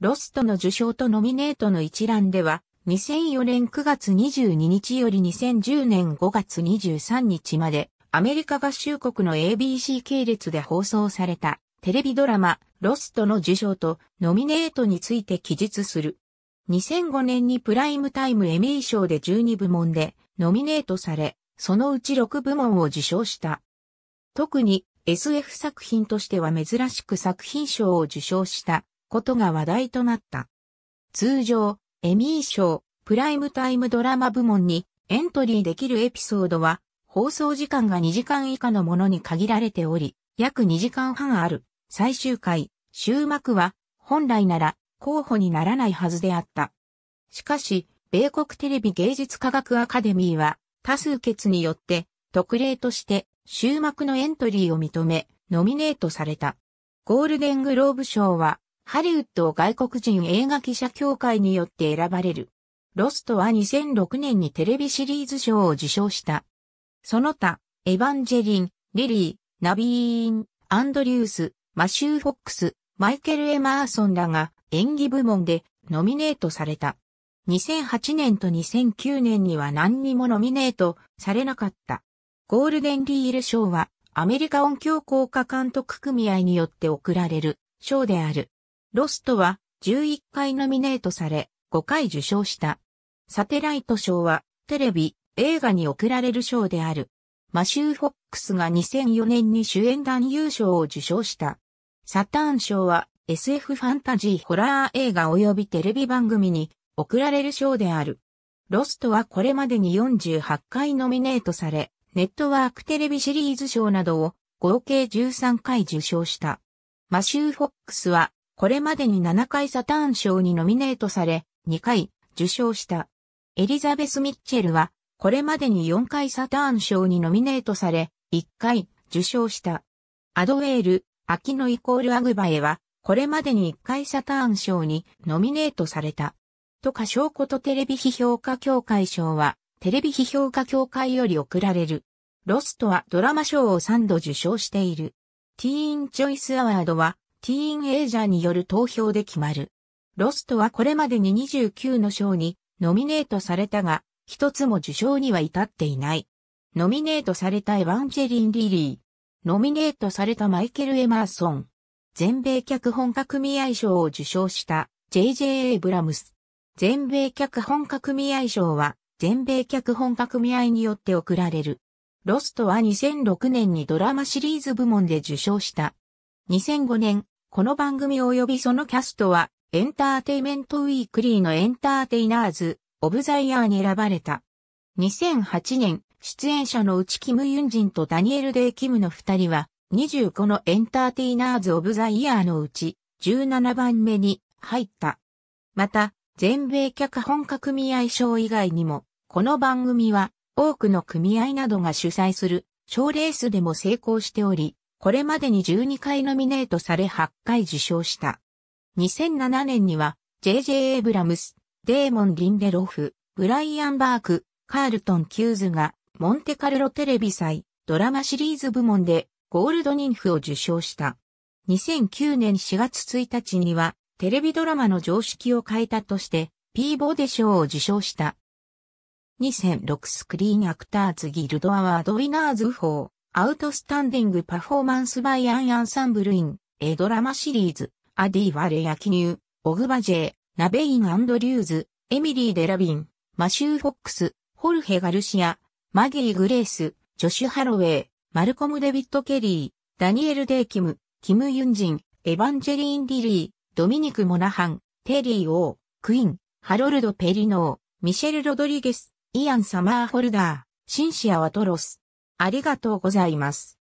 ロストの受賞とノミネートの一覧では、2004年9月22日より2010年5月23日まで、アメリカ合衆国の ABC 系列で放送されたテレビドラマ、ロストの受賞とノミネートについて記述する。2005年にプライムタイムエミー賞で12部門でノミネートされ、そのうち6部門を受賞した。特に SF 作品としては珍しく作品賞を受賞したことが話題となった。通常、エミー賞、プライムタイムドラマ部門にエントリーできるエピソードは、放送時間が2時間以下のものに限られており、約2時間半ある、最終回、終幕は、本来なら、候補にならないはずであった。しかし、米国テレビ芸術科学アカデミーは、多数決によって、特例として、終幕のエントリーを認め、ノミネートされた。ゴールデングローブ賞は、ハリウッド外国人映画記者協会によって選ばれる。ロストは2006年にテレビシリーズ賞を受賞した。その他、エヴァンジェリン、リリー、ナビーン、アンドリュース、マシュー・フォックス、マイケル・エマーソンらが演技部門でノミネートされた。2008年と2009年には何にもノミネートされなかった。ゴールデン・リール賞はアメリカ音響効果監督組合によって贈られる賞である。ロストは11回ノミネートされ、5回受賞した。サテライト賞は、テレビ、映画に贈られる賞である。マシュー・フォックスが2004年に主演男優賞を受賞した。サターン賞は、SF ファンタジーホラー映画及びテレビ番組に贈られる賞である。ロストはこれまでに48回ノミネートされ、ネットワークテレビシリーズ賞などを合計13回受賞した。マシュー・フォックスはこれまでに7回サターン賞にノミネートされ、2回受賞した。エリザベス・ミッチェルは、これまでに4回サターン賞にノミネートされ、1回受賞した。アドウェール、アキノイコール・アグバエは、これまでに1回サターン賞にノミネートされた。とか証拠とテレビ批評家協会賞は、テレビ批評家協会より贈られる。ロストはドラマ賞を3度受賞している。ティーン・チョイス・アワードは、ティーンエイジャーによる投票で決まる。ロストはこれまでに29の賞にノミネートされたが、一つも受賞には至っていない。ノミネートされたエヴァンジェリン・リリー。ノミネートされたマイケル・エマーソン。全米脚本家組合賞を受賞した J.J. エイブラムス。全米脚本家組合賞は全米脚本家組合によって贈られる。ロストは2006年にドラマシリーズ部門で受賞した。2005年、この番組及びそのキャストは、エンターテイメントウィークリーのエンターテイナーズ・オブザイヤーに選ばれた。2008年、出演者のうちキム・ユンジンとダニエル・デイ・キムの二人は、25のエンターテイナーズ・オブザイヤーのうち、17番目に入った。また、全米脚本家組合賞以外にも、この番組は、多くの組合などが主催する、賞レースでも成功しており、これまでに12回ノミネートされ8回受賞した。2007年には、J.J. エイブラムス、デーモン・リンデロフ、ブライアン・バーク、カールトン・キューズが、モンテカルロテレビ祭、ドラマシリーズ部門で、ゴールドニンフを受賞した。2009年4月1日には、テレビドラマの常識を変えたとして、ピーボーデ賞を受賞した。2006スクリーンアクターズギルドアワードウィナーズ法。アウトスタンディングパフォーマンスバイアンアンサンブルイン、エドラマシリーズ、アディワレヤュー、オグバジェナベインアンドリューズ、エミリー・デラビン、マシュー・フォックス、ホルヘ・ガルシア、マギー・グレース、ジョシュ・ハロウェイ、マルコム・デビット・ケリー、ダニエル・デイ・キム、キム・ユンジン、エヴァンジェリーン・ディリー、ドミニク・モナハン、テリー・オー、クイン、ハロルド・ペリノー、ミシェル・ロドリゲス、イアン・サマーホルダー、シンシア・ワトロス、ありがとうございます。